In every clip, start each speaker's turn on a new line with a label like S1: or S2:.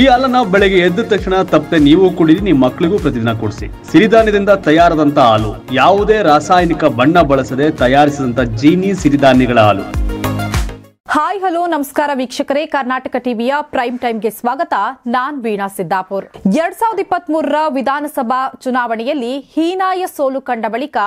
S1: ಈ ಹಾಲನ್ನ ಬೆಳಗ್ಗೆ ಎದ್ದ ತಕ್ಷಣ ತಪ್ಪದೆ ನೀವು ಕುಡಿದಿ ನಿಮ್ಮ ಮಕ್ಕಳಿಗೂ ಪ್ರತಿದಿನ ಕೊಡಿಸಿ ಸಿರಿಧಾನ್ಯದಿಂದ ತಯಾರಾದಂತ ಹಾಲು ಯಾವುದೇ ರಾಸಾಯನಿಕ ಬಣ್ಣ ಬಳಸದೆ ತಯಾರಿಸಿದಂತ ಜೀನಿ ಸಿರಿಧಾನ್ಯಗಳ ಹಾಲು ಹಾಯ್ ಹಲೋ ನಮಸ್ಕಾರ ವೀಕ್ಷಕರೇ ಕರ್ನಾಟಕ ಟಿವಿಯ ಪ್ರೈಮ್ ಟೈಮ್ಗೆ ಸ್ವಾಗತ ನಾನ್ ವೀಣಾ ಸಿದ್ದಾಪುರ್ ಎರಡ್ ಸಾವಿರದ ಇಪ್ಪತ್ತ್ ಮೂರರ ವಿಧಾನಸಭಾ ಚುನಾವಣೆಯಲ್ಲಿ ಹೀನಾಯ ಸೋಲು ಕಂಡ ಬಳಿಕ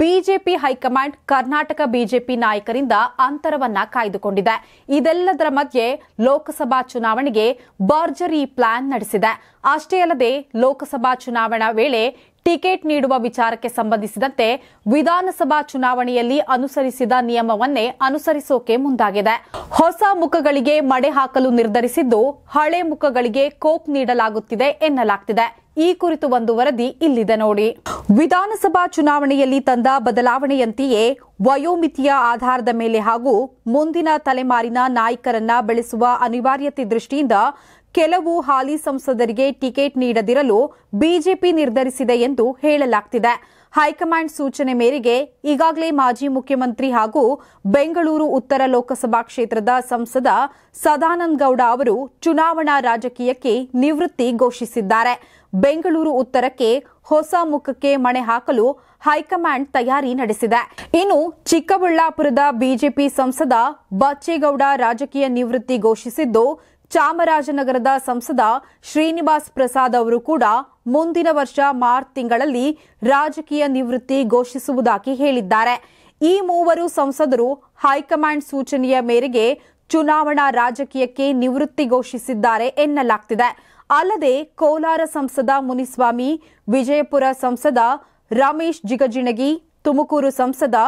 S1: ಬಿಜೆಪಿ ಹೈಕಮಾಂಡ್ ಕರ್ನಾಟಕ ಬಿಜೆಪಿ ನಾಯಕರಿಂದ ಅಂತರವನ್ನ ಕಾಯ್ದುಕೊಂಡಿದೆ ಇದೆಲ್ಲದರ ಮಧ್ಯೆ ಲೋಕಸಭಾ ಚುನಾವಣೆಗೆ ಬರ್ಜರಿ ಪ್ಲಾನ್ ನಡೆಸಿದೆ ಅಷ್ಟೇ ಅಲ್ಲದೆ ಲೋಕಸಭಾ ಚುನಾವಣಾ ವೇಳೆ ಟಿಕೆಟ್ ನೀಡುವ ವಿಚಾರಕ್ಕೆ ಸಂಬಂಧಿಸಿದಂತೆ ವಿಧಾನಸಭಾ ಚುನಾವಣೆಯಲ್ಲಿ ಅನುಸರಿಸಿದ ನಿಯಮವನ್ನೇ ಅನುಸರಿಸೋಕೆ ಮುಂದಾಗಿದೆ ಹೊಸ ಮುಖಗಳಿಗೆ ಮಡೆ ಹಾಕಲು ನಿರ್ಧರಿಸಿದ್ದು ಹಳೆ ಮುಖಗಳಿಗೆ ಕೋಪ್ ನೀಡಲಾಗುತ್ತಿದೆ ಎನ್ನಲಾಗ್ತಿದೆ ಈ ಕುರಿತು ಒಂದು ವರದಿ ಇಲ್ಲಿದೆ ನೋಡಿ ವಿಧಾನಸಭಾ ಚುನಾವಣೆಯಲ್ಲಿ ತಂದ ಬದಲಾವಣೆಯಂತೆಯೇ ವಯೋಮಿತಿಯ ಆಧಾರದ ಮೇಲೆ ಹಾಗೂ ಮುಂದಿನ ತಲೆಮಾರಿನ ನಾಯಕರನ್ನ ಬೆಳೆಸುವ ಅನಿವಾರ್ಯತೆ ದೃಷ್ಟಿಯಿಂದ ಕೆಲವು ಹಾಲಿ ಸಂಸದರಿಗೆ ಟಿಕೆಟ್ ನೀಡದಿರಲು ಬಿಜೆಪಿ ನಿರ್ಧರಿಸಿದೆ ಎಂದು ಹೇಳಲಾಗ್ತಿದೆ ಹೈಕಮಾಂಡ್ ಸೂಚನೆ ಮೇರೆಗೆ ಈಗಾಗಲೇ ಮಾಜಿ ಮುಖ್ಯಮಂತ್ರಿ ಹಾಗೂ ಬೆಂಗಳೂರು ಉತ್ತರ ಲೋಕಸಭಾ ಕ್ಷೇತ್ರದ ಸಂಸದ ಸದಾನಂದ ಗೌಡ ಅವರು ಚುನಾವಣಾ ರಾಜಕೀಯಕ್ಕೆ ನಿವೃತ್ತಿ ಘೋಷಿಸಿದ್ದಾರೆ ಬೆಂಗಳೂರು ಉತ್ತರಕ್ಕೆ ಹೊಸ ಮುಖಕ್ಕೆ ಮಣೆ ಹಾಕಲು ಹೈಕಮಾಂಡ್ ತಯಾರಿ ನಡೆಸಿದೆ ಇನ್ನು ಚಿಕ್ಕಬಳ್ಳಾಪುರದ ಬಿಜೆಪಿ ಸಂಸದ ಬಚ್ಚೇಗೌಡ ರಾಜಕೀಯ ನಿವೃತ್ತಿ ಘೋಷಿಸಿದ್ದು ಚಾಮರಾಜನಗರದ ಸಂಸದ ಶ್ರೀನಿವಾಸ್ ಪ್ರಸಾದ್ ಅವರು ಕೂಡ ಮುಂದಿನ ವರ್ಷ ಮಾರ್ಚ್ ತಿಂಗಳಲ್ಲಿ ರಾಜಕೀಯ ನಿವೃತ್ತಿ ಘೋಷಿಸುವುದಾಗಿ ಹೇಳಿದ್ದಾರೆ ಈ ಮೂವರು ಸಂಸದರು ಹೈಕಮಾಂಡ್ ಸೂಚನೆಯ ಮೇರೆಗೆ ಚುನಾವಣಾ ರಾಜಕೀಯಕ್ಕೆ ನಿವೃತ್ತಿ ಘೋಷಿಸಿದ್ದಾರೆ ಎನ್ನಲಾಗ್ತಿದೆ ಅಲ್ಲದೆ ಕೋಲಾರ ಸಂಸದ ಮುನಿಸ್ವಾಮಿ ವಿಜಯಪುರ ಸಂಸದ ರಮೇಶ್ ಜಿಗಜಿಣಗಿ ತುಮಕೂರು ಸಂಸದ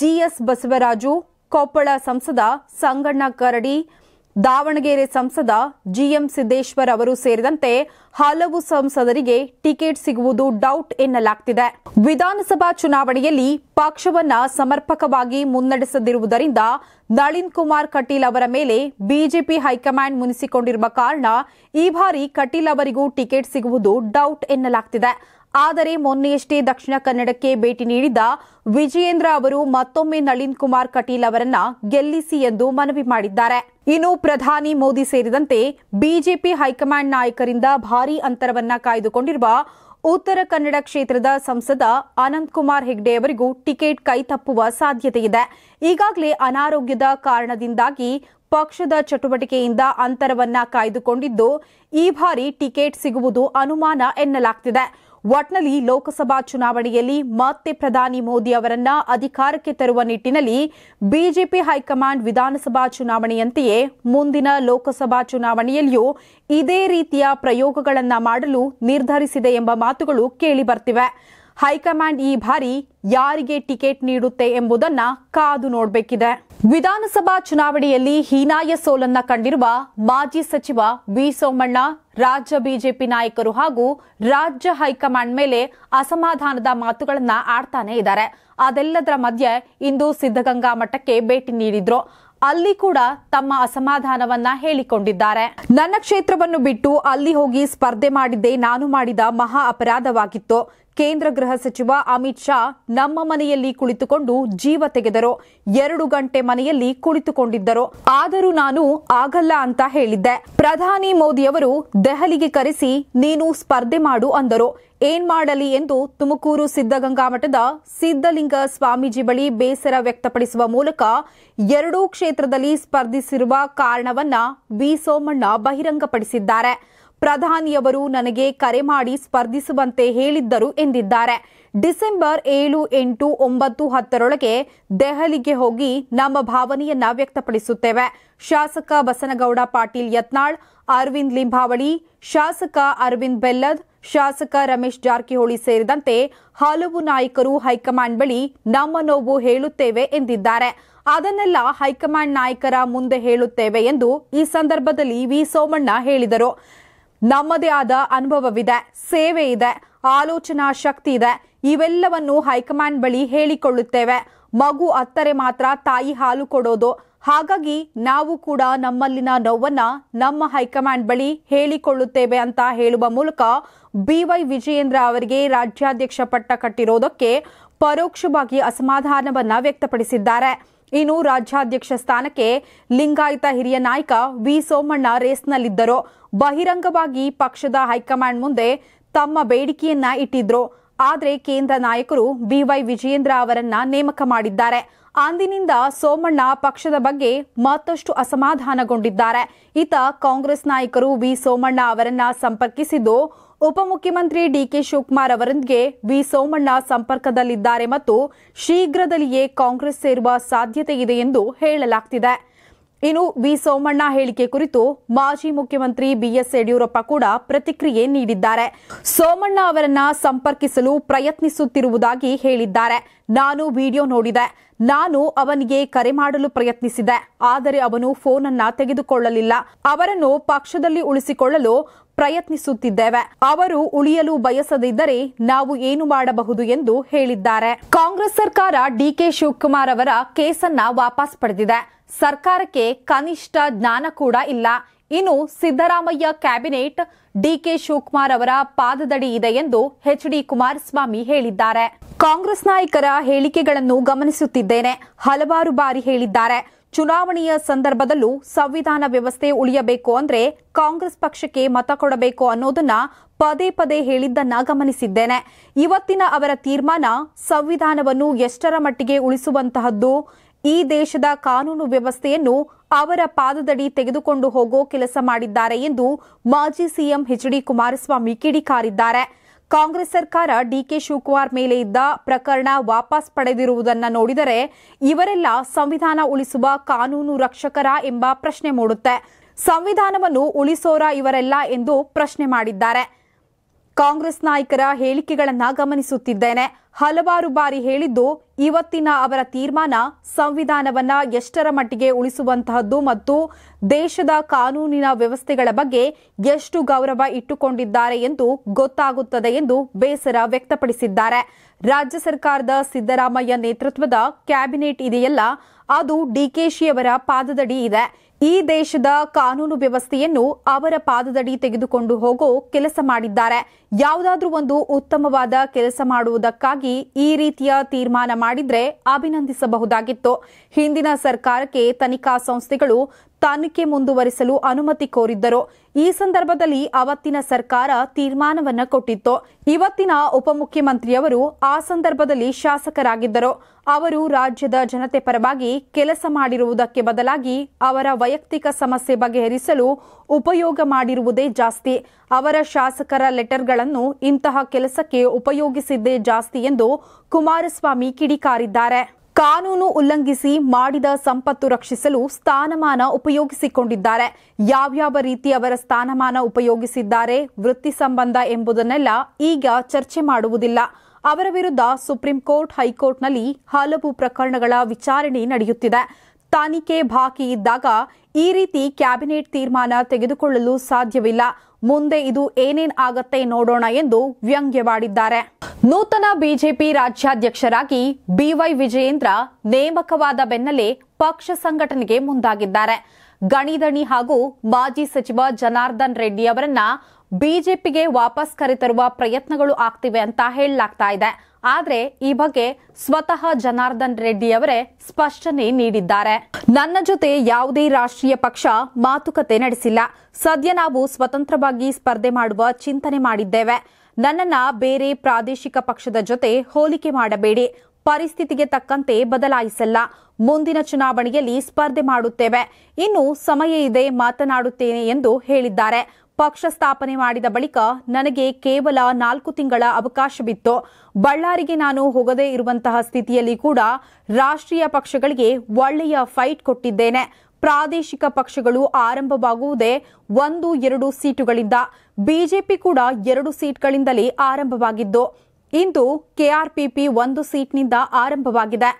S1: ಜಿಎಸ್ ಬಸವರಾಜು ಕೊಪ್ಪಳ ಸಂಸದ ಸಂಗಣ್ಣ ಕರಡಿ ದಾವಣಗೆರೆ ಸಂಸದ ಜಿಎಂ ಸಿದ್ದೇಶ್ವರ್ ಅವರು ಸೇರಿದಂತೆ ಹಲವು ಸಂಸದರಿಗೆ ಟಿಕೆಟ್ ಸಿಗುವುದು ಡೌಟ್ ಎನ್ನಲಾಗ್ತಿದೆ ವಿಧಾನಸಭಾ ಚುನಾವಣೆಯಲ್ಲಿ ಪಕ್ಷವನ್ನ ಸಮರ್ಪಕವಾಗಿ ಮುನ್ನಡೆಸದಿರುವುದರಿಂದ ನಳಿನ್ ಕುಮಾರ್ ಕಟೀಲ್ ಅವರ ಮೇಲೆ ಬಿಜೆಪಿ ಹೈಕಮಾಂಡ್ ಮುನಿಸಿಕೊಂಡಿರುವ ಕಾರಣ ಈ ಬಾರಿ ಕಟೀಲ್ ಅವರಿಗೂ ಟಿಕೆಟ್ ಸಿಗುವುದು ಡೌಟ್ ಎನ್ನಲಾಗ್ತಿದೆ ಆದರೆ ಮೊನ್ನೆಯಷ್ಟೇ ದಕ್ಷಿಣ ಕನ್ನಡಕ್ಕೆ ಭೇಟಿ ನೀಡಿದ್ದ ವಿಜಯೇಂದ್ರ ಅವರು ಮತ್ತೊಮ್ಮೆ ನಳಿನ್ ಕುಮಾರ್ ಕಟೀಲ್ ಅವರನ್ನ ಗೆಲ್ಲಿಸಿ ಎಂದು ಮನವಿ ಮಾಡಿದ್ದಾರೆ ಇನ್ನು ಪ್ರಧಾನಿ ಮೋದಿ ಸೇರಿದಂತೆ ಬಿಜೆಪಿ ಹೈಕಮಾಂಡ್ ನಾಯಕರಿಂದ ಭಾರೀ ಅಂತರವನ್ನ ಕಾಯ್ದುಕೊಂಡಿರುವ ಉತ್ತರ ಕನ್ನಡ ಕ್ಷೇತ್ರದ ಸಂಸದ ಅನಂತಕುಮಾರ್ ಹೆಗ್ಡೆ ಅವರಿಗೂ ಟಿಕೆಟ್ ಕೈತಪ್ಪುವ ಸಾಧ್ಯತೆ ಇದೆ ಈಗಾಗಲೇ ಅನಾರೋಗ್ಯದ ಕಾರಣದಿಂದಾಗಿ ಪಕ್ಷದ ಚಟುವಟಿಕೆಯಿಂದ ಅಂತರವನ್ನ ಕಾಯ್ದುಕೊಂಡಿದ್ದು ಈ ಬಾರಿ ಟಿಕೆಟ್ ಸಿಗುವುದು ಅನುಮಾನ ಎನ್ನಲಾಗ್ತಿದೆ ಒಟ್ನಲ್ಲಿ ಲೋಕಸಭಾ ಚುನಾವಣೆಯಲ್ಲಿ ಮತ್ತೆ ಪ್ರಧಾನಿ ಮೋದಿ ಅವರನ್ನ ಅಧಿಕಾರಕ್ಕೆ ತರುವ ನಿಟ್ಟಿನಲ್ಲಿ ಬಿಜೆಪಿ ಹೈಕಮಾಂಡ್ ವಿಧಾನಸಭಾ ಚುನಾವಣೆಯಂತೆಯೇ ಮುಂದಿನ ಲೋಕಸಭಾ ಚುನಾವಣೆಯಲ್ಲಿಯೂ ಇದೇ ರೀತಿಯ ಪ್ರಯೋಗಗಳನ್ನು ಮಾಡಲು ನಿರ್ಧರಿಸಿದೆ ಎಂಬ ಮಾತುಗಳು ಕೇಳಿಬರ್ತಿವೆ ಹೈಕಮಾಂಡ್ ಈ ಬಾರಿ ಯಾರಿಗೆ ಟಿಕೆಟ್ ನೀಡುತ್ತೆ ಎಂಬುದನ್ನ ಕಾದು ನೋಡಬೇಕಿದೆ ವಿಧಾನಸಭಾ ಚುನಾವಣೆಯಲ್ಲಿ ಹೀನಾಯ ಸೋಲನ್ನ ಕಂಡಿರುವ ಮಾಜಿ ಸಚಿವ ವಿ ಸೋಮಣ್ಣ ರಾಜ್ಯ ಬಿಜೆಪಿ ನಾಯಕರು ಹಾಗೂ ರಾಜ್ಯ ಹೈಕಮಾಂಡ್ ಮೇಲೆ ಅಸಮಾಧಾನದ ಮಾತುಗಳನ್ನ ಆಡ್ತಾನೆ ಇದ್ದಾರೆ ಅದೆಲ್ಲದರ ಮಧ್ಯೆ ಇಂದು ಸಿದ್ದಗಂಗಾ ಮಠಕ್ಕೆ ಭೇಟಿ ನೀಡಿದ್ರು ಅಲ್ಲಿ ಕೂಡ ತಮ್ಮ ಅಸಮಾಧಾನವನ್ನ ಹೇಳಿಕೊಂಡಿದ್ದಾರೆ ನನ್ನ ಕ್ಷೇತ್ರವನ್ನು ಬಿಟ್ಟು ಅಲ್ಲಿ ಹೋಗಿ ಸ್ಪರ್ಧೆ ಮಾಡಿದ್ದೆ ನಾನು ಮಾಡಿದ ಮಹಾ ಅಪರಾಧವಾಗಿತ್ತು ಕೇಂದ್ರ ಗೃಹ ಸಚಿವ ಅಮಿತ್ ಶಾ ನಮ್ಮ ಮನೆಯಲ್ಲಿ ಕುಳಿತುಕೊಂಡು ಜೀವ ತೆಗೆದರು ಎರಡು ಗಂಟೆ ಮನೆಯಲ್ಲಿ ಕುಳಿತುಕೊಂಡಿದ್ದರು ಆದರೂ ನಾನು ಆಗಲ್ಲ ಅಂತ ಹೇಳಿದ್ದೆ ಪ್ರಧಾನಿ ಮೋದಿಯವರು ದೆಹಲಿಗೆ ಕರೆಸಿ ನೀನು ಸ್ಪರ್ಧೆ ಮಾಡು ಅಂದರು ಏನ್ ಮಾಡಲಿ ಎಂದು ತುಮಕೂರು ಸಿದ್ದಗಂಗಾ ಮಠದ ಸಿದ್ದಲಿಂಗ ಸ್ವಾಮೀಜಿ ಬಳಿ ಬೇಸರ ವ್ಯಕ್ತಪಡಿಸುವ ಮೂಲಕ ಎರಡೂ ಕ್ಷೇತ್ರದಲ್ಲಿ ಸ್ಪರ್ಧಿಸಿರುವ ಕಾರಣವನ್ನ ವಿ ಸೋಮಣ್ಣ ಬಹಿರಂಗಪಡಿಸಿದ್ದಾರೆ ಪ್ರಧಾನಿಯವರು ನನಗೆ ಕರೆ ಮಾಡಿ ಸ್ಪರ್ಧಿಸುವಂತೆ ಹೇಳಿದ್ದರು ಎಂದಿದ್ದಾರೆ ಡಿಸೆಂಬರ್ ಏಳು ಎಂಟು ಒಂಬತ್ತು ಹತ್ತರೊಳಗೆ ದೆಹಲಿಗೆ ಹೋಗಿ ನಮ್ಮ ಭಾವನೆಯನ್ನ ವ್ಯಕ್ತಪಡಿಸುತ್ತೇವೆ ಶಾಸಕ ಬಸನಗೌಡ ಪಾಟೀಲ್ ಯತ್ನಾಳ್ ಅರವಿಂದ್ ಲಿಂಬಾವಳಿ ಶಾಸಕ ಅರವಿಂದ್ ಬೆಲ್ಲದ್ ಶಾಸಕ ರಮೇಶ್ ಜಾರಕಿಹೊಳಿ ಸೇರಿದಂತೆ ಹಲವು ನಾಯಕರು ಹೈಕಮಾಂಡ್ ಬಳಿ ನಮ್ಮ ನೋವು ಹೇಳುತ್ತೇವೆ ಎಂದಿದ್ದಾರೆ ಅದನ್ನೆಲ್ಲ ಹೈಕಮಾಂಡ್ ನಾಯಕರ ಮುಂದೆ ಹೇಳುತ್ತೇವೆ ಎಂದು ಈ ಸಂದರ್ಭದಲ್ಲಿ ವಿ ಸೋಮಣ್ಣ ಹೇಳಿದರು ನಮ್ಮದೇ ಆದ ಅನುಭವವಿದೆ ಸೇವೆ ಇದೆ ಆಲೋಚನಾ ಶಕ್ತಿ ಇದೆ ಇವೆಲ್ಲವನ್ನು ಹೈಕಮಾಂಡ್ ಬಳಿ ಹೇಳಿಕೊಳ್ಳುತ್ತೇವೆ ಮಗು ಅತ್ತರೆ ಮಾತ್ರ ತಾಯಿ ಹಾಲು ಕೊಡೋದು ಹಾಗಾಗಿ ನಾವು ಕೂಡ ನಮ್ಮಲ್ಲಿನ ನೋವನ್ನ ನಮ್ಮ ಹೈಕಮಾಂಡ್ ಬಳಿ ಹೇಳಿಕೊಳ್ಳುತ್ತೇವೆ ಅಂತ ಹೇಳುವ ಮೂಲಕ ಬಿ ವೈ ವಿಜಯೇಂದ್ರ ಅವರಿಗೆ ರಾಜ್ಯಾಧ್ಯಕ್ಷ ಪಟ್ಟ ಕಟ್ಟಿರೋದಕ್ಕೆ ಪರೋಕ್ಷವಾಗಿ ಅಸಮಾಧಾನವನ್ನ ವ್ಯಕ್ತಪಡಿಸಿದ್ದಾರೆ ಇನ್ನು ರಾಜ್ಯಾಧ್ಯಕ್ಷ ಸ್ಥಾನಕ್ಕೆ ಲಿಂಗಾಯತ ಹಿರಿಯ ನಾಯಕ ವಿ ಸೋಮಣ್ಣ ರೇಸ್ನಲ್ಲಿದ್ದರು ಬಹಿರಂಗವಾಗಿ ಪಕ್ಷದ ಹೈಕಮಾಂಡ್ ಮುಂದೆ ತಮ್ಮ ಬೇಡಿಕೆಯನ್ನ ಇಟ್ಟಿದ್ರು ಆದರೆ ಕೇಂದ್ರ ನಾಯಕರು ಬಿವೈ ವಿಜಯೇಂದ್ರ ಅವರನ್ನ ನೇಮಕ ಮಾಡಿದ್ದಾರೆ ಅಂದಿನಿಂದ ಸೋಮಣ್ಣ ಪಕ್ಷದ ಬಗ್ಗೆ ಮತ್ತಷ್ಟು ಅಸಮಾಧಾನಗೊಂಡಿದ್ದಾರೆ ಈತ ಕಾಂಗ್ರೆಸ್ ನಾಯಕರು ವಿ ಸೋಮಣ್ಣ ಅವರನ್ನ ಸಂಪರ್ಕಿಸಿದ್ದು ಉಪಮುಖ್ಯಮಂತ್ರಿ ಡಿಕೆ ಶಿವಕುಮಾರ್ ಅವರೊಂದಿಗೆ ವಿ ಸೋಮಣ್ಣ ಸಂಪರ್ಕದಲ್ಲಿದ್ದಾರೆ ಮತ್ತು ಶೀಘ್ರದಲ್ಲಿಯೇ ಕಾಂಗ್ರೆಸ್ ಸೇರುವ ಸಾಧ್ಯತೆ ಇದೆ ಎಂದು ಹೇಳಲಾಗ್ತಿದೆ ಇನ್ನು ವಿ ಸೋಮಣ್ಣ ಹೇಳಿಕೆ ಕುರಿತು ಮಾಜಿ ಮುಖ್ಯಮಂತ್ರಿ ಬಿಎಸ್ ಯಡಿಯೂರಪ್ಪ ಕೂಡ ಪ್ರತಿಕ್ರಿಯೆ ನೀಡಿದ್ದಾರೆ ಸೋಮಣ್ಣ ಅವರನ್ನ ಸಂಪರ್ಕಿಸಲು ಪ್ರಯತ್ನಿಸುತ್ತಿರುವುದಾಗಿ ಹೇಳಿದ್ದಾರೆ ನಾನು ವಿಡಿಯೋ ನೋಡಿದೆ ನಾನು ಅವನಿಗೆ ಕರೆ ಮಾಡಲು ಪ್ರಯತ್ನಿಸಿದೆ ಆದರೆ ಅವನು ಫೋನ್ ತೆಗೆದುಕೊಳ್ಳಲಿಲ್ಲ ಅವರನ್ನು ಪಕ್ಷದಲ್ಲಿ ಉಳಿಸಿಕೊಳ್ಳಲು ಪ್ರಯತ್ನಿಸುತ್ತಿದ್ದೇವೆ ಅವರು ಉಳಿಯಲು ಬಯಸದಿದ್ದರೆ ನಾವು ಏನು ಮಾಡಬಹುದು ಎಂದು ಹೇಳಿದ್ದಾರೆ ಕಾಂಗ್ರೆಸ್ ಸರ್ಕಾರ ಡಿಕೆ ಶಿವಕುಮಾರ್ ಅವರ ಕೇಸನ್ನ ವಾಪಸ್ ಪಡೆದಿದೆ ಸರ್ಕಾರಕ್ಕೆ ಕನಿಷ್ಠ ಜ್ಞಾನ ಕೂಡ ಇಲ್ಲ ಇನ್ನು ಸಿದ್ದರಾಮಯ್ಯ ಕ್ಯಾಬಿನೆಟ್ ಡಿಕೆ ಶಿವಕುಮಾರ್ ಅವರ ಪಾದದಡಿ ಇದೆ ಎಂದು ಎಚ್ ಡಿ ಕುಮಾರಸ್ವಾಮಿ ಹೇಳಿದ್ದಾರೆ ಕಾಂಗ್ರೆಸ್ ನಾಯಕರ ಹೇಳಿಕೆಗಳನ್ನು ಗಮನಿಸುತ್ತಿದ್ದೇನೆ ಹಲವಾರು ಬಾರಿ ಹೇಳಿದ್ದಾರೆ ಚುನಾವಣೆಯ ಸಂದರ್ಭದಲ್ಲೂ ಸಂವಿಧಾನ ವ್ಯವಸ್ಥೆ ಉಳಿಯಬೇಕು ಅಂದ್ರೆ ಕಾಂಗ್ರೆಸ್ ಪಕ್ಷಕ್ಕೆ ಮತ ಕೊಡಬೇಕು ಅನ್ನೋದನ್ನ ಪದೇ ಪದೇ ಹೇಳಿದ್ದನ್ನ ಗಮನಿಸಿದ್ದೇನೆ ಇವತ್ತಿನ ಅವರ ತೀರ್ಮಾನ ಸಂವಿಧಾನವನ್ನು ಎಷ್ಟರ ಮಟ್ಟಿಗೆ ಉಳಿಸುವಂತಹದ್ದು ಈ ದೇಶದ ಕಾನೂನು ವ್ಯವಸ್ಥೆಯನ್ನು ಅವರ ಪಾದದಡಿ ತೆಗೆದುಕೊಂಡು ಹೋಗೋ ಕೆಲಸ ಮಾಡಿದ್ದಾರೆ ಎಂದು ಮಾಜಿ ಸಿಎಂ ಎಚ್ ಡಿ ಕುಮಾರಸ್ವಾಮಿ ಕಿಡಿಕಾರಿದ್ದಾರೆ ಕಾಂಗ್ರೆಸ್ ಸರ್ಕಾರ ಡಿಕೆ ಶಿವಕುಮಾರ್ ಮೇಲೆ ಇದ್ದ ಪ್ರಕರಣ ವಾಪಸ್ ಪಡೆದಿರುವುದನ್ನು ನೋಡಿದರೆ ಇವರೆಲ್ಲ ಸಂವಿಧಾನ ಉಳಿಸುವ ಕಾನೂನು ರಕ್ಷಕರ ಎಂಬ ಪ್ರಶ್ನೆ ಮೂಡುತ್ತೆ ಸಂವಿಧಾನವನ್ನು ಉಳಿಸೋರ ಇವರೆಲ್ಲ ಎಂದು ಪ್ರಶ್ನೆ ಮಾಡಿದ್ದಾರೆ ಕಾಂಗ್ರೆಸ್ ನಾಯಕರ ಹೇಳಿಕೆಗಳನ್ನು ಗಮನಿಸುತ್ತಿದ್ದೇನೆ ಹಲವಾರು ಬಾರಿ ಹೇಳಿದ್ದು ಇವತ್ತಿನ ಅವರ ತೀರ್ಮಾನ ಸಂವಿಧಾನವನ್ನ ಎಷ್ಟರ ಮಟ್ಟಿಗೆ ಉಳಿಸುವಂತಹದ್ದು ಮತ್ತು ದೇಶದ ಕಾನೂನಿನ ವ್ಯವಸ್ಥೆಗಳ ಬಗ್ಗೆ ಎಷ್ಟು ಗೌರವ ಇಟ್ಟುಕೊಂಡಿದ್ದಾರೆ ಎಂದು ಗೊತ್ತಾಗುತ್ತದೆ ಎಂದು ಬೇಸರ ವ್ಯಕ್ತಪಡಿಸಿದ್ದಾರೆ ರಾಜ್ಯ ಸರ್ಕಾರದ ಸಿದ್ದರಾಮಯ್ಯ ನೇತೃತ್ವದ ಕ್ಯಾಬಿನೆಟ್ ಇದೆಯಲ್ಲ ಅದು ಡಿಕೆಶಿ ಅವರ ಪಾದದಡಿ ಇದೆ ಈ ದೇಶದ ಕಾನೂನು ವ್ಯವಸ್ಥೆಯನ್ನು ಅವರ ಪಾದದಡಿ ತೆಗೆದುಕೊಂಡು ಹೋಗೋ ಕೆಲಸ ಮಾಡಿದ್ದಾರೆ ಯಾವುದಾದ್ರೂ ಒಂದು ಉತ್ತಮವಾದ ಕೆಲಸ ಮಾಡುವುದಕ್ಕಾಗಿ ಈ ರೀತಿಯ ತೀರ್ಮಾನ ಮಾಡಿದ್ರೆ ಅಭಿನಂದಿಸಬಹುದಾಗಿತ್ತು ಹಿಂದಿನ ಸರ್ಕಾರಕ್ಕೆ ತನಿಖಾ ಸಂಸ್ಥೆಗಳು ತನಿಖೆ ಮುಂದುವರಿಸಲು ಅನುಮತಿ ಕೋರಿದ್ದರು ಈ ಸಂದರ್ಭದಲ್ಲಿ ಅವತ್ತಿನ ಸರ್ಕಾರ ತೀರ್ಮಾನವನ್ನು ಕೊಟ್ಟಿತ್ತು ಇವತ್ತಿನ ಉಪಮುಖ್ಯಮಂತ್ರಿಯವರು ಆ ಸಂದರ್ಭದಲ್ಲಿ ಶಾಸಕರಾಗಿದ್ದರು ಅವರು ರಾಜ್ಯದ ಜನತೆ ಪರವಾಗಿ ಕೆಲಸ ಮಾಡಿರುವುದಕ್ಕೆ ಬದಲಾಗಿ ಅವರ ವೈಯಕ್ತಿಕ ಸಮಸ್ಯೆ ಬಗೆಹರಿಸಲು ಉಪಯೋಗ ಮಾಡಿರುವುದೇ ಜಾಸ್ತಿ ಅವರ ಶಾಸಕರ ಲೆಟರ್ಗಳನ್ನು ಇಂತಹ ಕೆಲಸಕ್ಕೆ ಉಪಯೋಗಿಸಿದ್ದೇ ಜಾಸ್ತಿ ಎಂದು ಕುಮಾರಸ್ವಾಮಿ ಕಿಡಿಕಾರಿದ್ದಾರೆ ಕಾನೂನು ಉಲ್ಲಂಘಿಸಿ ಮಾಡಿದ ಸಂಪತ್ತು ರಕ್ಷಿಸಲು ಸ್ಥಾನಮಾನ ಉಪಯೋಗಿಸಿಕೊಂಡಿದ್ದಾರೆ ಯಾವ್ಯಾವ ರೀತಿ ಅವರ ಸ್ಥಾನಮಾನ ಉಪಯೋಗಿಸಿದ್ದಾರೆ ವೃತ್ತಿ ಸಂಬಂಧ ಎಂಬುದನ್ನೆಲ್ಲ ಈಗ ಚರ್ಚೆ ಮಾಡುವುದಿಲ್ಲ ಅವರ ವಿರುದ್ಧ ಸುಪ್ರೀಂ ಕೋರ್ಟ್ ಹೈಕೋರ್ಟ್ನಲ್ಲಿ ಹಲವು ಪ್ರಕರಣಗಳ ವಿಚಾರಣೆ ನಡೆಯುತ್ತಿದೆ ತನಿಖೆ ಬಾಕಿ ಇದ್ದಾಗ ಈ ರೀತಿ ಕ್ಯಾಬಿನೆಟ್ ತೀರ್ಮಾನ ತೆಗೆದುಕೊಳ್ಳಲು ಸಾಧ್ಯವಿಲ್ಲ ಮುಂದೆ ಇದು ಏನೇನ್ ಆಗತ್ತೆ ನೋಡೋಣ ಎಂದು ವ್ಯಂಗ್ಯವಾಡಿದ್ದಾರೆ ನೂತನ ಬಿಜೆಪಿ ರಾಜ್ಯಾಧ್ಯಕ್ಷರಾಗಿ ಬಿವೈ ವಿಜಯೇಂದ್ರ ನೇಮಕವಾದ ಬೆನ್ನಲ್ಲೇ ಪಕ್ಷ ಸಂಘಟನೆಗೆ ಮುಂದಾಗಿದ್ದಾರೆ ಗಣಿದಣಿ ಹಾಗೂ ಮಾಜಿ ಸಚಿವ ಜನಾರ್ದನ್ ರೆಡ್ಡಿ ಅವರನ್ನ ಬಿಜೆಪಿಗೆ ವಾಪಸ್ ಕರೆತರುವ ಪ್ರಯತ್ನಗಳು ಆಗ್ತಿವೆ ಅಂತ ಹೇಳಲಾಗ್ತಾ ಇದೆ ಆದರೆ ಈ ಬಗ್ಗೆ ಸ್ವತಃ ಜನಾರ್ದನ್ ಅವರೇ ಸ್ಪಷ್ಟನೆ ನೀಡಿದ್ದಾರೆ ನನ್ನ ಜೊತೆ ಯಾವುದೇ ರಾಷ್ಟ್ರೀಯ ಪಕ್ಷ ಮಾತುಕತೆ ನಡೆಸಿಲ್ಲ ಸದ್ಯ ನಾವು ಸ್ವತಂತ್ರವಾಗಿ ಸ್ಪರ್ಧೆ ಮಾಡುವ ಚಿಂತನೆ ಮಾಡಿದ್ದೇವೆ ನನ್ನನ್ನ ಬೇರೆ ಪ್ರಾದೇಶಿಕ ಪಕ್ಷದ ಜೊತೆ ಹೋಲಿಕೆ ಮಾಡಬೇಡಿ ಪರಿಸ್ಥಿತಿಗೆ ತಕ್ಕಂತೆ ಬದಲಾಯಿಸಲ್ಲ ಮುಂದಿನ ಚುನಾವಣೆಯಲ್ಲಿ ಸ್ಪರ್ಧೆ ಮಾಡುತ್ತೇವೆ ಇನ್ನು ಸಮಯ ಇದೆ ಮಾತನಾಡುತ್ತೇನೆ ಎಂದು ಹೇಳಿದ್ದಾರೆ ಪಕ್ಷ ಸ್ಥಾಪನೆ ಮಾಡಿದ ಬಳಿಕ ನನಗೆ ಕೇವಲ ನಾಲ್ಕು ತಿಂಗಳ ಅವಕಾಶವಿತ್ತು ಬಳ್ಳಾರಿಗೆ ನಾನು ಹೋಗದೇ ಇರುವಂತಹ ಸ್ಥಿತಿಯಲ್ಲಿ ಕೂಡ ರಾಷ್ಟ್ರೀಯ ಪಕ್ಷಗಳಿಗೆ ಒಳ್ಳೆಯ ಫೈಟ್ ಕೊಟ್ಟಿದ್ದೇನೆ ಪ್ರಾದೇಶಿಕ ಪಕ್ಷಗಳು ಆರಂಭವಾಗುವುದೇ ಒಂದು ಎರಡು ಸೀಟುಗಳಿಂದ ಬಿಜೆಪಿ ಕೂಡ ಎರಡು ಸೀಟ್ಗಳಿಂದಲೇ ಆರಂಭವಾಗಿದ್ದು ಇಂದು ಕೆಆರ್ಪಿಪಿ ಒಂದು ಸೀಟ್ನಿಂದ ಆರಂಭವಾಗಿದೆ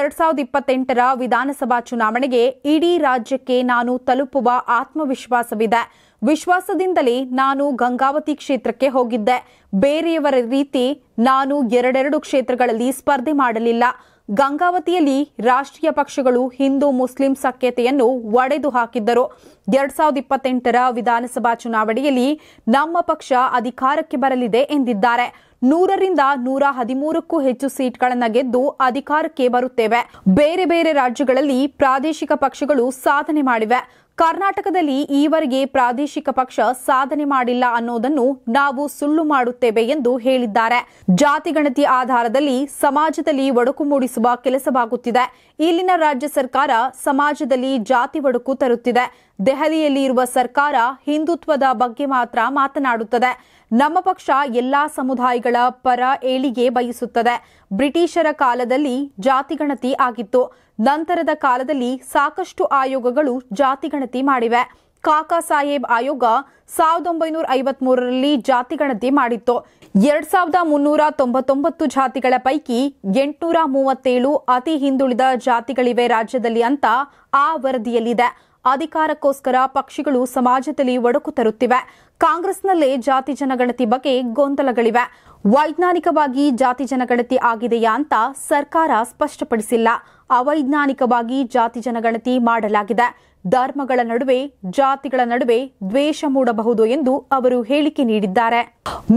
S1: ಎರಡ್ ಸಾವಿರದ ಇಪ್ಪತ್ತೆಂಟರ ವಿಧಾನಸಭಾ ಚುನಾವಣೆಗೆ ಇಡೀ ರಾಜ್ಯಕ್ಕೆ ನಾನು ತಲುಪುವ ಆತ್ಮವಿಶ್ವಾಸವಿದೆ ವಿಶ್ವಾಸದಿಂದಲೇ ನಾನು ಗಂಗಾವತಿ ಕ್ಷೇತ್ರಕ್ಕೆ ಹೋಗಿದ್ದೆ ಬೇರೆಯವರ ರೀತಿ ನಾನು ಎರಡೆರಡು ಕ್ಷೇತ್ರಗಳಲ್ಲಿ ಸ್ಪರ್ಧೆ ಮಾಡಲಿಲ್ಲ ಗಂಗಾವತಿಯಲ್ಲಿ ರಾಷ್ಟ್ರೀಯ ಪಕ್ಷಗಳು ಹಿಂದೂ ಮುಸ್ಲಿಂ ಸಖ್ಯತೆಯನ್ನು ಒಡೆದು ಹಾಕಿದ್ದರು ಎರಡ್ ಸಾವಿರದ ಇಪ್ಪತ್ತೆಂಟರ ವಿಧಾನಸಭಾ ಚುನಾವಣೆಯಲ್ಲಿ ನಮ್ಮ ಪಕ್ಷ ಅಧಿಕಾರಕ್ಕೆ ಬರಲಿದೆ ಎಂದಿದ್ದಾರೆ ನೂರರಿಂದ ನೂರ ಹದಿಮೂರಕ್ಕೂ ಹೆಚ್ಚು ಸೀಟ್ಗಳನ್ನು ಗೆದ್ದು ಅಧಿಕಾರಕ್ಕೆ ಬರುತ್ತೇವೆ ಬೇರೆ ಬೇರೆ ರಾಜ್ಯಗಳಲ್ಲಿ ಪ್ರಾದೇಶಿಕ ಪಕ್ಷಗಳು ಸಾಧನೆ ಮಾಡಿವೆ ಕರ್ನಾಟಕದಲ್ಲಿ ಈವರೆಗೆ ಪ್ರಾದೇಶಿಕ ಪಕ್ಷ ಸಾಧನೆ ಮಾಡಿಲ್ಲ ಅನ್ನೋದನ್ನು ನಾವು ಸುಳ್ಳು ಮಾಡುತ್ತೇವೆ ಎಂದು ಹೇಳಿದ್ದಾರೆ ಜಾತಿಗಣತಿ ಆಧಾರದಲ್ಲಿ ಸಮಾಜದಲ್ಲಿ ಒಡಕು ಮೂಡಿಸುವ ಕೆಲಸವಾಗುತ್ತಿದೆ ಇಲ್ಲಿನ ರಾಜ್ಯ ಸರ್ಕಾರ ಸಮಾಜದಲ್ಲಿ ಜಾತಿ ಒಡಕು ತರುತ್ತಿದೆ ದೆಹಲಿಯಲ್ಲಿ ಇರುವ ಸರ್ಕಾರ ಹಿಂದುತ್ವದ ಬಗ್ಗೆ ಮಾತ್ರ ಮಾತನಾಡುತ್ತದೆ ನಮ್ಮ ಪಕ್ಷ ಎಲ್ಲಾ ಸಮುದಾಯಗಳ ಪರ ಏಳಿಗೆ ಬಯಸುತ್ತದೆ ಬ್ರಿಟಿಷರ ಕಾಲದಲ್ಲಿ ಜಾತಿಗಣತಿ ಆಗಿತ್ತು ನಂತರದ ಕಾಲದಲ್ಲಿ ಸಾಕಷ್ಟು ಆಯೋಗಗಳು ಜಾತಿಗಣತಿ ಮಾಡಿವೆ ಕಾಕಾ ಸಾಹೇಬ್ ಆಯೋಗ ಸಾವಿರದ ಒಂಬೈನೂರ ಐವತ್ ಮೂರರಲ್ಲಿ ಜಾತಿಗಣತಿ ಮಾಡಿತ್ತು ಎರಡ್ ಸಾವಿರದ ಮುನ್ನೂರ ತೊಂಬತ್ತೊಂಬತ್ತು ಜಾತಿಗಳ ಪೈಕಿ ಎಂಟುನೂರ ಮೂವತ್ತೇಳು ಅತಿ ಹಿಂದುಳಿದ ಜಾತಿಗಳಿವೆ ರಾಜ್ಯದಲ್ಲಿ ಅಂತ ಆ ವರದಿಯಲ್ಲಿದೆ ಅಧಿಕಾರಕ್ಕೋಸ್ಕರ ಪಕ್ಷಿಗಳು ಸಮಾಜದಲ್ಲಿ ಒಡಕು ತರುತ್ತಿವೆ ಕಾಂಗ್ರೆಸ್ನಲ್ಲೇ ಜಾತಿ ಜನಗಣತಿ ಬಗ್ಗೆ ಗೊಂದಲಗಳಿವೆ ವೈಜ್ಞಾನಿಕವಾಗಿ ಜಾತಿ ಜನಗಣತಿ ಆಗಿದೆಯಾ ಅಂತ ಸರ್ಕಾರ ಸ್ಪಷ್ಟಪಡಿಸಿಲ್ಲ ಅವೈಜ್ಞಾನಿಕವಾಗಿ ಜಾತಿ ಜನಗಣತಿ ಮಾಡಲಾಗಿದೆ ಧರ್ಮಗಳ ನಡುವೆ ಜಾತಿಗಳ ನಡುವೆ ದ್ವೇಷ ಮೂಡಬಹುದು ಎಂದು ಅವರು ಹೇಳಿಕೆ ನೀಡಿದ್ದಾರೆ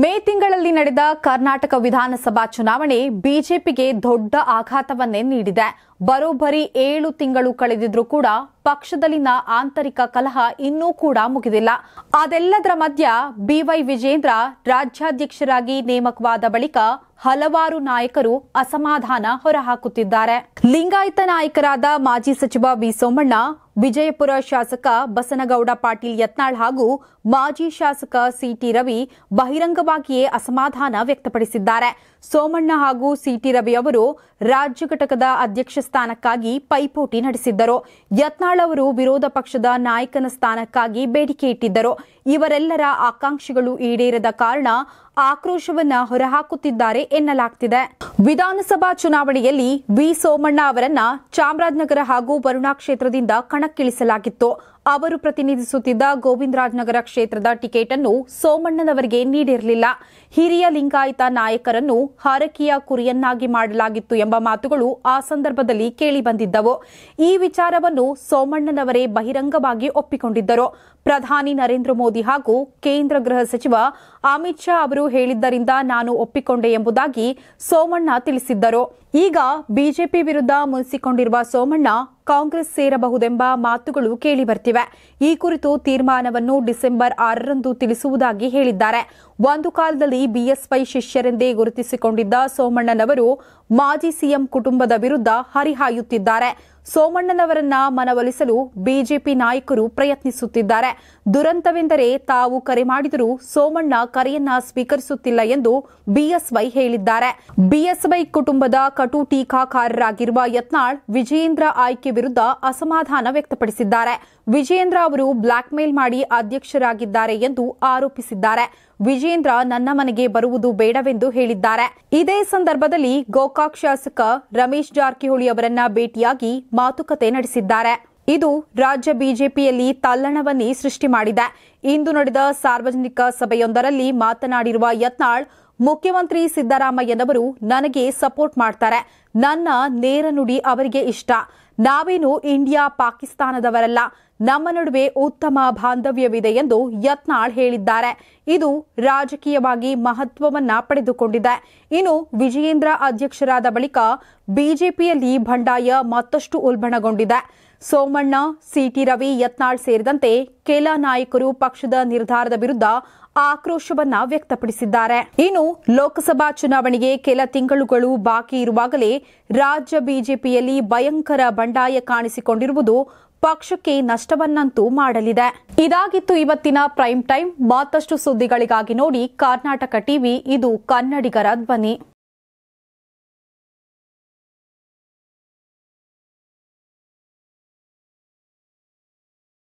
S1: ಮೇ ತಿಂಗಳಲ್ಲಿ ನಡೆದ ಕರ್ನಾಟಕ ವಿಧಾನಸಭಾ ಚುನಾವಣೆ ಬಿಜೆಪಿಗೆ ದೊಡ್ಡ ಆಘಾತವನ್ನೇ ನೀಡಿದೆ ಬರೋಬ್ಬರಿ ಏಳು ತಿಂಗಳು ಕಳೆದಿದ್ರೂ ಕೂಡ ಪಕ್ಷದಲ್ಲಿನ ಆಂತರಿಕ ಕಲಹ ಇನ್ನೂ ಕೂಡ ಮುಗಿದಿಲ್ಲ ಅದೆಲ್ಲದರ ಮಧ್ಯ ಬಿವೈ ವಿಜೇಂದ್ರ ರಾಜ್ಯಾಧ್ಯಕ್ಷರಾಗಿ ನೇಮಕವಾದ ಬಳಿಕ ಹಲವಾರು ನಾಯಕರು ಅಸಮಾಧಾನ ಹೊರಹಾಕುತ್ತಿದ್ದಾರೆ ಲಿಂಗಾಯತ ನಾಯಕರಾದ ಮಾಜಿ ಸಚಿವ ವಿ ಸೋಮಣ್ಣ ವಿಜಯಪುರ ಶಾಸಕ ಬಸನಗೌಡ ಪಾಟೀಲ್ ಯತ್ನಾಳ್ ಹಾಗೂ ಮಾಜಿ ಶಾಸಕ ಸಿಟಿ ರವಿ ಬಹಿರಂಗವಾಗಿಯೇ ಅಸಮಾಧಾನ ವ್ಯಕ್ತಪಡಿಸಿದ್ದಾರೆ ಸೋಮಣ್ಣ ಹಾಗೂ ಸಿಟಿ ರವಿ ಅವರು ರಾಜ್ಯ ಘಟಕದ ಅಧ್ಯಕ್ಷ ಸ್ಥಾನಕ್ಕಾಗಿ ಪೈಪೋಟಿ ನಡೆಸಿದ್ದರು ಯತ್ನಾಳ್ ಅವರು ವಿರೋಧ ಪಕ್ಷದ ನಾಯಕನ ಸ್ಥಾನಕ್ಕಾಗಿ ಬೇಡಿಕೆ ಇಟ್ಟಿದ್ದರು ಇವರೆಲ್ಲರ ಆಕಾಂಕ್ಷಿಗಳು ಈಡೇರದ ಕಾರಣ ಆಕ್ರೋಶವನ್ನ ಹೊರಹಾಕುತ್ತಿದ್ದಾರೆ ಎನ್ನಲಾಗ್ತಿದೆ ವಿಧಾನಸಭಾ ಚುನಾವಣೆಯಲ್ಲಿ ವಿ ಸೋಮಣ್ಣ ಅವರನ್ನ ಚಾಮರಾಜನಗರ ಹಾಗೂ ವರುಣಾ ಕ್ಷೇತ್ರದಿಂದ ಕಣಕ್ಕಿಳಿಸಲಾಗಿತ್ತು ಅವರು ಪ್ರತಿನಿಧಿಸುತ್ತಿದ್ದ ಗೋವಿಂದರಾಜನಗರ ಕ್ಷೇತ್ರದ ಟಿಕೆಟ್ ಅನ್ನು ಸೋಮಣ್ಣನವರಿಗೆ ನೀಡಿರಲಿಲ್ಲ ಹಿರಿಯ ಲಿಂಗಾಯತ ನಾಯಕರನ್ನು ಹರಕೆಯ ಕುರಿಯನ್ನಾಗಿ ಮಾಡಲಾಗಿತ್ತು ಎಂಬ ಮಾತುಗಳು ಆ ಸಂದರ್ಭದಲ್ಲಿ ಕೇಳಿಬಂದಿದ್ದವು ಈ ವಿಚಾರವನ್ನು ಸೋಮಣ್ಣನವರೇ ಬಹಿರಂಗವಾಗಿ ಒಪ್ಪಿಕೊಂಡಿದ್ದರು ಪ್ರಧಾನಿ ನರೇಂದ್ರ ಮೋದಿ ಹಾಗೂ ಕೇಂದ್ರ ಗೃಹ ಸಚಿವ ಅಮಿತ್ ಶಾ ಅವರು ಹೇಳಿದ್ದರಿಂದ ನಾನು ಒಪ್ಪಿಕೊಂಡೆ ಎಂಬುದಾಗಿ ಸೋಮಣ್ಣ ತಿಳಿಸಿದ್ದರು ಈಗ ಬಿಜೆಪಿ ವಿರುದ್ಧ ಮುನಿಸಿಕೊಂಡಿರುವ ಸೋಮಣ್ಣ ಕಾಂಗ್ರೆಸ್ ಸೇರಬಹುದೆಂಬ ಮಾತುಗಳು ಕೇಳಿಬರ್ತಿವೆ ಈ ಕುರಿತು ತೀರ್ಮಾನವನ್ನು ಡಿಸೆಂಬರ್ ಆರರಂದು ತಿಳಿಸುವುದಾಗಿ ಹೇಳಿದ್ದಾರೆ ಒಂದು ಕಾಲದಲ್ಲಿ ಬಿಎಸ್ವೈ ಶಿಷ್ಯರೆಂದೇ ಗುರುತಿಸಿಕೊಂಡಿದ್ದ ಸೋಮಣ್ಣನವರು ಮಾಜಿ ಸಿಎಂ ಕುಟುಂಬದ ವಿರುದ್ಧ ಹರಿಹಾಯುತ್ತಿದ್ದಾರೆ ಸೋಮಣ್ಣನವರನ್ನ ಮನವೊಲಿಸಲು ಬಿಜೆಪಿ ನಾಯಕರು ಪ್ರಯತ್ನಿಸುತ್ತಿದ್ದಾರೆ ದುರಂತವೆಂದರೆ ತಾವು ಕರೆ ಮಾಡಿದರೂ ಸೋಮಣ್ಣ ಕರೆಯನ್ನ ಸ್ವೀಕರಿಸುತ್ತಿಲ್ಲ ಎಂದು ಬಿಎಸ್ವೈ ಹೇಳಿದ್ದಾರೆ ಬಿಎಸ್ವೈ ಕುಟುಂಬದ ಕಟು ಟೀಕಾಕಾರರಾಗಿರುವ ಯತ್ನಾಳ್ ವಿಜಯೇಂದ್ರ ಆಯ್ಕೆ ವಿರುದ್ಧ ಅಸಮಾಧಾನ ವ್ಯಕ್ತಪಡಿಸಿದ್ದಾರೆ ವಿಜಯೇಂದ್ರ ಅವರು ಬ್ಲಾಕ್ಮೇಲ್ ಮಾಡಿ ಅಧ್ಯಕ್ಷರಾಗಿದ್ದಾರೆ ಎಂದು ಆರೋಪಿಸಿದ್ದಾರೆ ವಿಜೇಂದ್ರ ನನ್ನ ಮನೆಗೆ ಬರುವುದು ಬೇಡವೆಂದು ಹೇಳಿದ್ದಾರೆ ಇದೇ ಸಂದರ್ಭದಲ್ಲಿ ಗೋಕಾಕ್ ಶಾಸಕ ರಮೇಶ್ ಜಾರಕಿಹೊಳಿ ಅವರನ್ನ ಭೇಟಿಯಾಗಿ ಮಾತುಕತೆ ನಡೆಸಿದ್ದಾರೆ ಇದು ರಾಜ್ಯ ಬಿಜೆಪಿಯಲ್ಲಿ ತಲ್ಲಣವನ್ನೇ ಸೃಷ್ಟಿ ಮಾಡಿದೆ ಇಂದು ನಡೆದ ಸಾರ್ವಜನಿಕ ಸಭೆಯೊಂದರಲ್ಲಿ ಮಾತನಾಡಿರುವ ಯತ್ನಾಳ್ ಮುಖ್ಯಮಂತ್ರಿ ಸಿದ್ದರಾಮಯ್ಯನವರು ನನಗೆ ಸಪೋರ್ಟ್ ಮಾಡ್ತಾರೆ ನನ್ನ ನೇರ ನುಡಿ ಅವರಿಗೆ ಇಷ್ಟ ನಾವೇನು ಇಂಡಿಯಾ ಪಾಕಿಸ್ತಾನದವರಲ್ಲ ನಮ್ಮ ನಡುವೆ ಉತ್ತಮ ಬಾಂಧವ್ಯವಿದೆ ಎಂದು ಯತ್ನಾಳ್ ಹೇಳಿದ್ದಾರೆ ಇದು ರಾಜಕೀಯವಾಗಿ ಮಹತ್ವವನ್ನ ಪಡೆದುಕೊಂಡಿದೆ ಇನ್ನು ವಿಜಯೇಂದ್ರ ಅಧ್ಯಕ್ಷರಾದ ಬಳಿಕ ಬಿಜೆಪಿಯಲ್ಲಿ ಬಂಡಾಯ ಮತ್ತಷ್ಟು ಉಲ್ಬಣಗೊಂಡಿದೆ ಸೋಮಣ್ಣ ಸಿಟಿ ರವಿ ಯತ್ನಾಳ್ ಸೇರಿದಂತೆ ಕೆಲ ನಾಯಕರು ಪಕ್ಷದ ನಿರ್ಧಾರದ ವಿರುದ್ಧ ಆಕ್ರೋಶವನ್ನ ವ್ಯಕ್ತಪಡಿಸಿದ್ದಾರೆ ಇನ್ನು ಲೋಕಸಭಾ ಚುನಾವಣೆಗೆ ಕೆಲ ತಿಂಗಳುಗಳು ಬಾಕಿ ಇರುವಾಗಲೇ ರಾಜ್ಯ ಬಿಜೆಪಿಯಲ್ಲಿ ಭಯಂಕರ ಬಂಡಾಯ ಕಾಣಿಸಿಕೊಂಡಿರುವುದು ಪಕ್ಷಕ್ಕೆ ನಷ್ಟವನ್ನಂತೂ ಮಾಡಲಿದೆ ಇದಾಗಿತ್ತು ಇವತ್ತಿನ ಪ್ರೈಮ್ ಟೈಮ್ ಮತ್ತಷ್ಟು ಸುದ್ದಿಗಳಿಗಾಗಿ ನೋಡಿ ಕರ್ನಾಟಕ ಟಿವಿ ಇದು ಕನ್ನಡಿಗರ ಧ್ವನಿ